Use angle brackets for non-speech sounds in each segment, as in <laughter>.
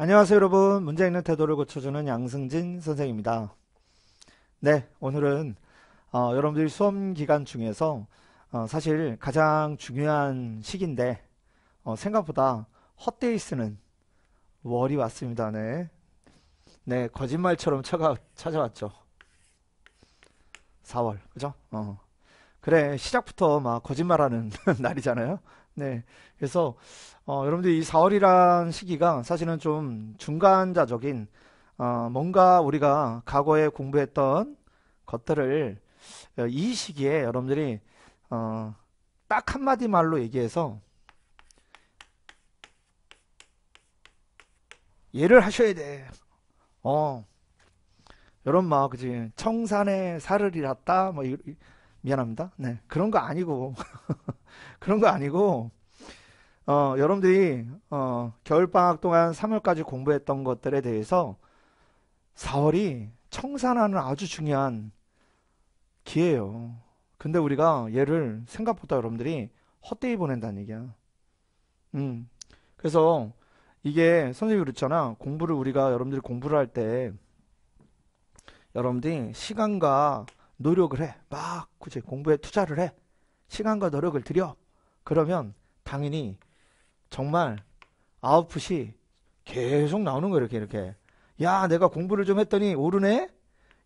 안녕하세요 여러분 문제 있는 태도를 고쳐주는 양승진 선생입니다 네 오늘은 어, 여러분들이 수험 기간 중에서 어, 사실 가장 중요한 시기인데 어, 생각보다 헛되이 쓰는 월이 왔습니다 네, 네 거짓말처럼 차가, 찾아왔죠 4월 그죠 어. 그래 시작부터 막 거짓말하는 <laughs> 날이잖아요 네. 그래서, 어, 여러분들이 이 4월이란 시기가 사실은 좀 중간자적인, 어, 뭔가 우리가 과거에 공부했던 것들을 어, 이 시기에 여러분들이, 어, 딱 한마디 말로 얘기해서 예를 하셔야 돼. 어. 여러분 막 그지 청산에 살을 잃었다 뭐 이, 미안합니다. 네. 그런 거 아니고. <laughs> 그런 거 아니고, 어, 여러분들이, 어, 겨울방학 동안 3월까지 공부했던 것들에 대해서 4월이 청산하는 아주 중요한 기회예요. 근데 우리가 얘를 생각보다 여러분들이 헛되이 보낸다는 얘기야. 음. 그래서 이게 선생님이 그렇잖아. 공부를 우리가 여러분들이 공부를 할 때 여러분들이 시간과 노력을 해. 막 굳이 공부에 투자를 해. 시간과 노력을 들여. 그러면 당연히 정말 아웃풋이 계속 나오는 거예요. 이렇게 이렇게. 야, 내가 공부를 좀 했더니 오르네.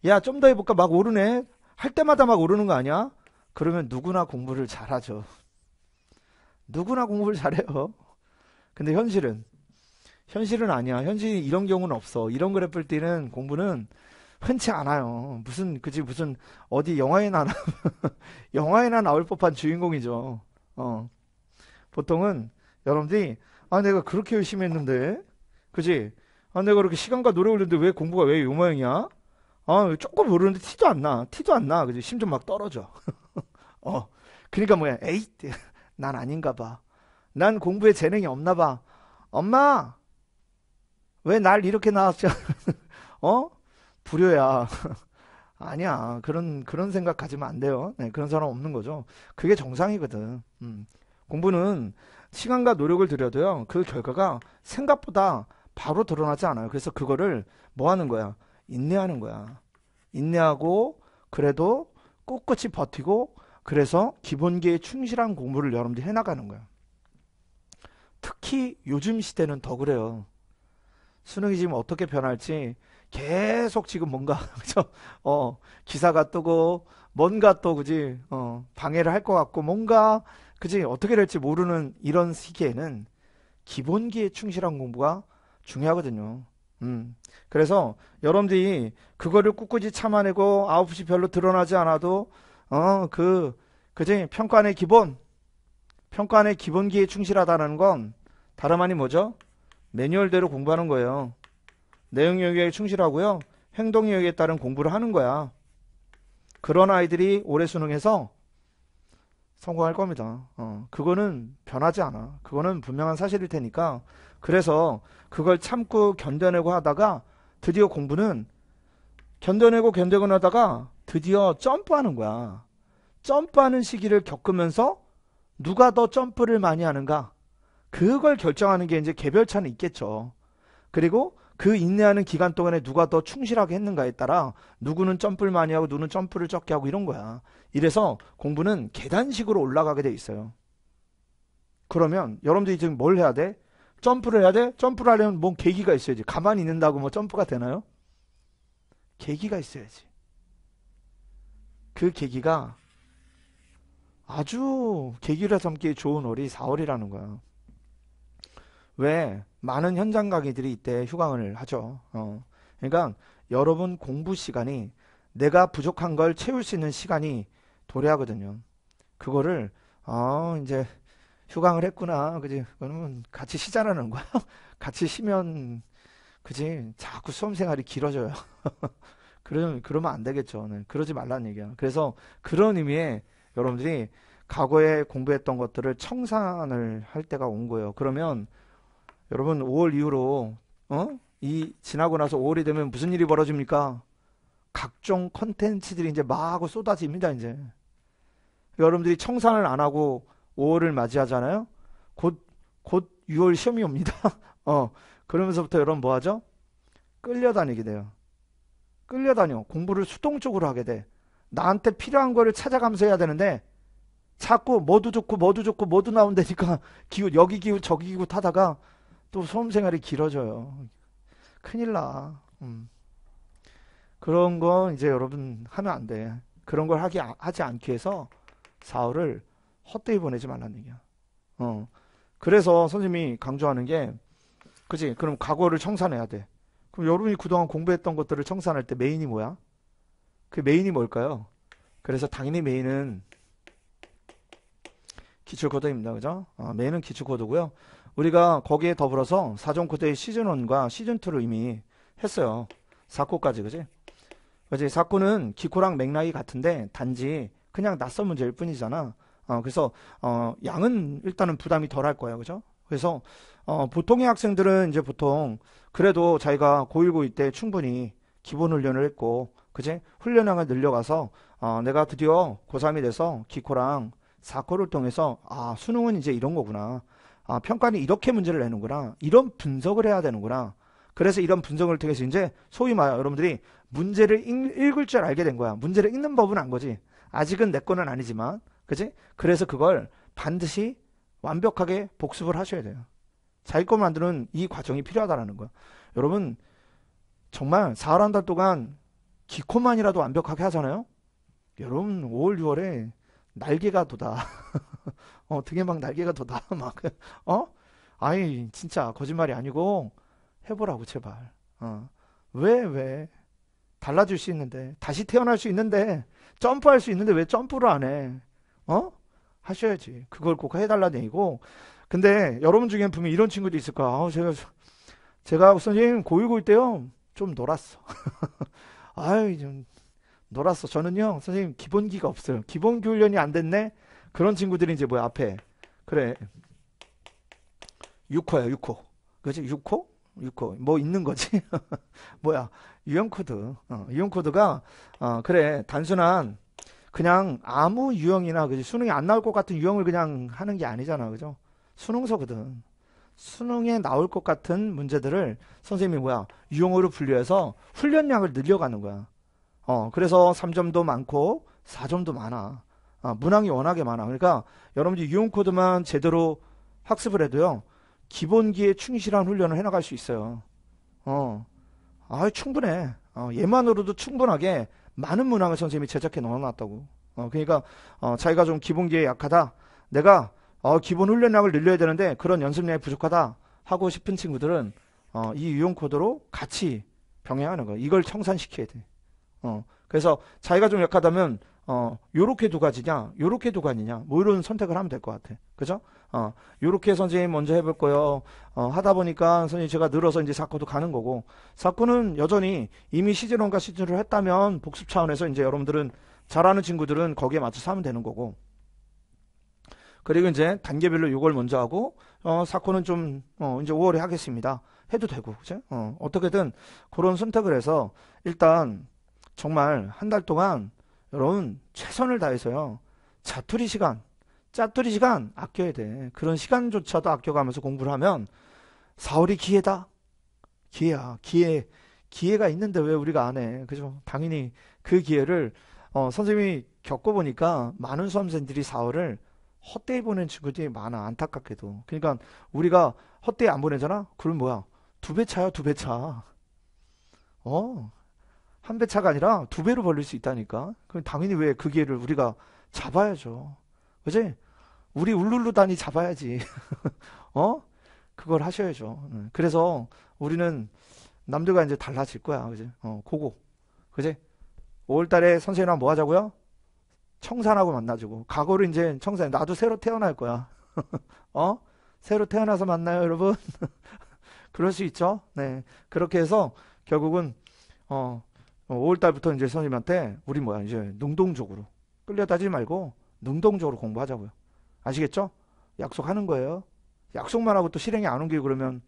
야, 좀 더 해볼까? 막 오르네. 할 때마다 막 오르는 거 아니야? 그러면 누구나 공부를 잘하죠. 누구나 공부를 잘해요. 근데 현실은 현실은 아니야. 현실 이런 이 경우는 없어. 이런 그래프를 띠는 공부는 흔치 않아요. 무슨 그지 무슨 어디 영화에나 <laughs> 영화에나 나올 법한 주인공이죠. 어. 보통은 여러분들이 아 내가 그렇게 열심히 했는데 그지? 아 내가 그렇게 시간과 노력 을했는데왜 공부가 왜 요 모양이야? 아 조금 모르는데 티도 안 나. 티도 안 나. 그지? 심 좀 막 떨어져. <laughs> 어. 그러니까 뭐야? 에이, <laughs> 난 아닌가 봐. 난 공부에 재능이 없나 봐. 엄마, 왜 날 이렇게 나왔어? 어? 불효야 <laughs> 아니야 그런 그런 생각 가지면 안 돼요. 네, 그런 사람 없는 거죠. 그게 정상이거든. 음. 공부는 시간과 노력을 들여도요 그 결과가 생각보다 바로 드러나지 않아요. 그래서 그거를 뭐 하는 거야? 인내하는 거야. 인내하고 그래도 꿋꿋이 버티고 그래서 기본기에 충실한 공부를 여러분들이 해나가는 거야. 특히 요즘 시대는 더 그래요. 수능이 지금 어떻게 변할지 계속 지금 뭔가 <laughs> 그죠? 어 기사가 뜨고 뭔가 또 그지 어 방해를 할 것 같고 뭔가 그지 어떻게 될지 모르는 이런 시기에는 기본기에 충실한 공부가 중요하거든요. 음. 그래서 여러분들이 그거를 꿋꿋이 참아내고 9시 별로 드러나지 않아도 어 그 그지 평가의 안 기본 평가의 안 기본기에 충실하다는 건 다름 아닌 뭐죠? 매뉴얼대로 공부하는 거예요. 내용 영역에 충실하고요. 행동 영역에 따른 공부를 하는 거야. 그런 아이들이 올해 수능에서 성공할 겁니다. 어, 그거는 변하지 않아. 그거는 분명한 사실일 테니까. 그래서 그걸 참고 견뎌내고 하다가 드디어 공부는 견뎌내고 견뎌내고 하다가 드디어 점프하는 거야. 점프하는 시기를 겪으면서 누가 더 점프를 많이 하는가? 그걸 결정하는 게 이제 개별차는 있겠죠. 그리고 그 인내하는 기간 동안에 누가 더 충실하게 했는가에 따라 누구는 점프를 많이 하고 누구는 점프를 적게 하고 이런 거야. 이래서 공부는 계단식으로 올라가게 돼 있어요. 그러면 여러분들이 지금 뭘 해야 돼? 점프를 해야 돼? 점프를 하려면 뭔 계기가 있어야지. 가만히 있는다고 뭐 점프가 되나요? 계기가 있어야지. 그 계기가 아주 계기를 삼기 좋은 월이 4월이라는 거야. 왜 많은 현장 강의들이 이때 휴강을 하죠. 어. 그러니까 여러분 공부 시간이 내가 부족한 걸 채울 수 있는 시간이 도래하거든요. 그거를 아 이제 휴강을 했구나 그지 그러면 같이 쉬자라는 거야 <laughs> 같이 쉬면 그지 자꾸 수험생활이 길어져요 <laughs> 그러면 그러면 안 되겠죠 네. 그러지 말라는 얘기야 그래서 그런 의미에 여러분들이 과거에 공부했던 것들을 청산을 할 때가 온 거예요 그러면 여러분 5월 이후로 어? 이 지나고 나서 5월이 되면 무슨 일이 벌어집니까? 각종 컨텐츠들이 이제 막 쏟아집니다 이제 여러분들이 청산을 안 하고 5월을 맞이하잖아요. 곧 곧 6월 시험이 옵니다. <laughs> 어 그러면서부터 여러분 뭐하죠? 끌려다니게 돼요. 끌려다녀 공부를 수동적으로 하게 돼. 나한테 필요한 거를 찾아가면서 해야 되는데 자꾸 뭐도 좋고 뭐도 좋고 뭐도 나온다니까 <laughs> 기우 여기 기우 저기 기우 타다가 또 소음 생활이 길어져요. 큰일 나. 음. 그런 거 이제 여러분 하면 안 돼. 그런 걸 하기, 하지 않기 위해서 사흘을 헛되이 보내지 말라는 얘기야. 어. 그래서 선생님이 강조하는 게, 그지? 그럼 과거를 청산해야 돼. 그럼 여러분이 그동안 공부했던 것들을 청산할 때 메인이 뭐야? 그 메인이 뭘까요? 그래서 당연히 메인은 기출코드입니다. 그죠? 어, 메인은 기출코드고요. 우리가 거기에 더불어서 사전코드의 시즌1과 시즌2를 이미 했어요. 4코까지, 그지? 그지? 4코는 기코랑 맥락이 같은데 단지 그냥 낯선 문제일 뿐이잖아. 어, 그래서, 어, 양은 일단은 부담이 덜할 거예요. 그죠? 그래서, 어, 보통의 학생들은 이제 보통 그래도 자기가 고1, 고2 때 충분히 기본 훈련을 했고, 그지? 훈련량을 늘려가서, 어, 내가 드디어 고3이 돼서 기코랑 4코를 통해서, 아, 수능은 이제 이런 거구나. 아, 평가는 이렇게 문제를 내는구나. 이런 분석을 해야 되는구나. 그래서 이런 분석을 통해서 이제 소위 말해 여러분들이 문제를 읽, 을줄 알게 된 거야. 문제를 읽는 법은 안 거지. 아직은 내 거는 아니지만. 그지? 그래서 그걸 반드시 완벽하게 복습을 하셔야 돼요. 자기 거 만드는 이 과정이 필요하다라는 거야. 여러분, 정말 4월 한 달 동안 기코만이라도 완벽하게 하잖아요? 여러분, 5월, 6월에 날개가 도다. <laughs> 어, 등에 막 날개가 도다. <laughs> 막, 어? 아이, 진짜 거짓말이 아니고 해보라고, 제발. 어. 왜, 왜? 달라질 수 있는데, 다시 태어날 수 있는데, 점프할 수 있는데 왜 점프를 안 해? 어? 하셔야지. 그걸 꼭 해달라는 얘기고. 근데 여러분 중에 분명히 이런 친구도 있을 거야. 어, 제가, 제가 선생님 고1 고1 때요, 좀 놀았어. <laughs> 아유, 좀 놀았어. 저는요, 선생님, 기본기가 없어요. 기본기 훈련이 안 됐네? 그런 친구들이 이제 뭐야, 앞에. 그래. 6호야, 6호. 그지? 6호? 6호. 뭐 있는 거지? <laughs> 뭐야. 유형코드. 어, 유형코드가, 어, 그래. 단순한, 그냥 아무 유형이나, 그지? 수능이 안 나올 것 같은 유형을 그냥 하는 게 아니잖아. 그죠? 수능서거든. 수능에 나올 것 같은 문제들을 선생님이 뭐야 유형으로 분류해서 훈련량을 늘려가는 거야. 어, 그래서 3점도 많고 4점도 많아. 아, 문항이 워낙에 많아. 그러니까 여러분들이 유형 코드만 제대로 학습을 해도요. 기본기에 충실한 훈련을 해 나갈 수 있어요. 어. 아, 충분해. 어, 얘만으로도 충분하게 많은 문항을 선생님이 제작해 넣어 놨다고. 어, 그러니까 어, 자기가 좀 기본기에 약하다. 내가 어, 기본 훈련량을 늘려야 되는데 그런 연습량이 부족하다 하고 싶은 친구들은 어, 이 유형 코드로 같이 병행하는 거 이걸 청산시켜야 돼. 어, 그래서 자기가 좀 약하다면 어, 요렇게 두 가지냐, 요렇게 두 가지냐, 뭐 이런 선택을 하면 될 것 같아. 그죠? 어, 요렇게 선생님 먼저 해볼 거요. 어, 하다 보니까 선생님 제가 늘어서 이제 사코도 가는 거고, 사코는 여전히 이미 시즌1과 시즌2를 했다면 복습 차원에서 이제 여러분들은 잘하는 친구들은 거기에 맞춰서 하면 되는 거고, 그리고 이제 단계별로 요걸 먼저 하고, 어, 사코는 좀, 어, 이제 5월에 하겠습니다. 해도 되고, 그죠? 어, 어떻게든 그런 선택을 해서 일단 정말 한 달 동안 여러분 최선을 다해서요. 자투리 시간, 짜투리 시간 아껴야 돼. 그런 시간조차도 아껴가면서 공부를 하면 4월이 기회다. 기회야. 기회. 기회가 있는데 왜 우리가 안 해? 그죠? 당연히 그 기회를 어, 선생님이 겪어보니까 많은 수험생들이 4월을 헛되이 보낸 친구들이 많아. 안타깝게도. 그러니까 우리가 헛되이 안 보내잖아? 그럼 뭐야? 두 배 차야, 두 배 차. 어, 한배 차가 아니라 두 배로 벌릴 수 있다니까. 그럼 당연히 왜 그 기회를 우리가 잡아야죠. 그지? 우리 울룰루단이 잡아야지. <laughs> 어? 그걸 하셔야죠. 네. 그래서 우리는 남들과 이제 달라질 거야. 그지? 어, 고고. 그지? 5월 달에 선생님하고뭐 하자고요? 청산하고 만나주고. 과거를 이제 청산, 나도 새로 태어날 거야. <laughs> 어? 새로 태어나서 만나요, 여러분? <laughs> 그럴 수 있죠. 네. 그렇게 해서 결국은, 어, 5월달부터 어, 이제 선생님한테 우리 뭐야 이제 능동적으로 끌려다지 말고 능동적으로 공부하자고요. 아시겠죠? 약속하는 거예요. 약속만 하고 또 실행이 안 옮기고 그러면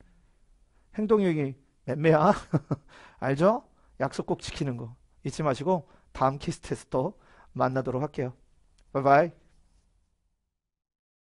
행동력이 맴매야. <laughs> 알죠? 약속 꼭 지키는 거 잊지 마시고 다음 키스 테스트 또 만나도록 할게요. 바이바이.